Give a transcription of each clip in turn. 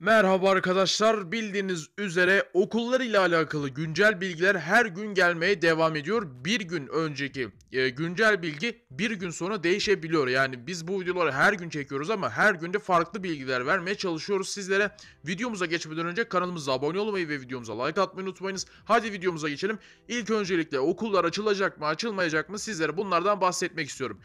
Merhaba arkadaşlar. Bildiğiniz üzere okullar ile alakalı güncel bilgiler her gün gelmeye devam ediyor. Bir gün önceki e, güncel bilgi bir gün sonra değişebiliyor. Yani biz bu videoları her gün çekiyoruz ama her günde farklı bilgiler vermeye çalışıyoruz sizlere. Videomuza geçmeden önce kanalımıza abone olmayı ve videomuza like atmayı unutmayınız. Hadi videomuza geçelim. İlk öncelikle okullar açılacak mı açılmayacak mı sizlere bunlardan bahsetmek istiyorum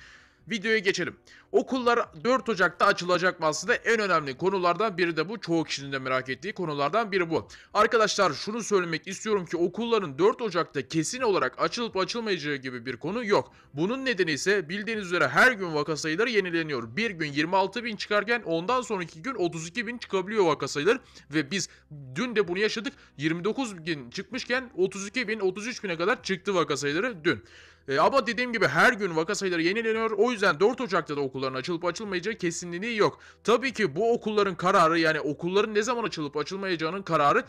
videoya geçelim. Okullar 4 Ocak'ta açılacak mı aslında en önemli konulardan biri de bu. Çoğu kişinin de merak ettiği konulardan biri bu. Arkadaşlar şunu söylemek istiyorum ki okulların 4 Ocak'ta kesin olarak açılıp açılmayacağı gibi bir konu yok. Bunun nedeni ise bildiğiniz üzere her gün vaka sayıları yenileniyor. Bir gün 26 bin çıkarken ondan sonraki gün 32 bin çıkabiliyor vaka sayıları ve biz dün de bunu yaşadık. 29 bin çıkmışken 32 bin 33 bine kadar çıktı vaka sayıları dün. E, ama dediğim gibi her gün vaka sayıları yenileniyor. O yüzden 4 Ocak'ta da okulların açılıp açılmayacağı kesinliği yok. Tabii ki bu okulların kararı yani okulların ne zaman açılıp açılmayacağının kararı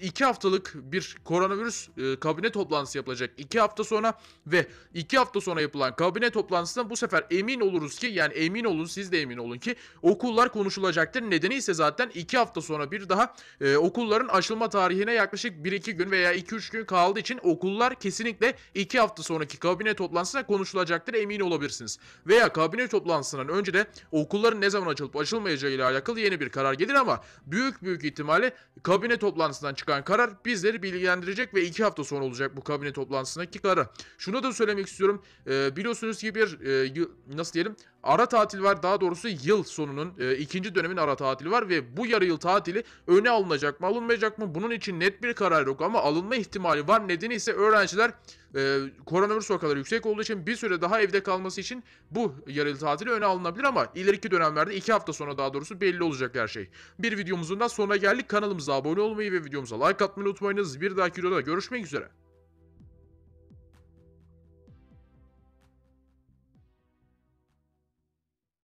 2 e, haftalık bir koronavirüs e, kabine toplantısı yapılacak. 2 hafta sonra ve 2 hafta sonra yapılan kabine toplantısında bu sefer emin oluruz ki yani emin olun siz de emin olun ki okullar konuşulacaktır. Nedeni ise zaten 2 hafta sonra bir daha e, okulların açılma tarihine yaklaşık 1-2 gün veya 2-3 gün kaldığı için okullar kesinlikle 2 hafta sonra sonraki kabine toplantısına konuşulacaktır emin olabilirsiniz. Veya kabine toplantısından önce de okulların ne zaman açılıp açılmayacağı ile alakalı yeni bir karar gelir ama büyük büyük ihtimalle kabine toplantısından çıkan karar bizleri bilgilendirecek ve iki hafta sonra olacak bu kabine toplantısındaki karar. Şunu da söylemek istiyorum. E, biliyorsunuz ki bir e, nasıl diyelim ara tatil var. Daha doğrusu yıl sonunun e, ikinci dönemin ara tatili var ve bu yarı yıl tatili öne alınacak mı alınmayacak mı? Bunun için net bir karar yok ama alınma ihtimali var. Nedeni ise öğrenciler e, koronavirüs vakaları yüksek olduğu için bir süre daha evde kalması için bu yarı yıl tatili öne alınabilir ama ileriki dönemlerde iki hafta sonra daha doğrusu belli olacak her şey. Bir videomuzun da sonuna geldik. Kanalımıza abone olmayı ve videomuza like atmayı unutmayınız. Bir dahaki videoda görüşmek üzere.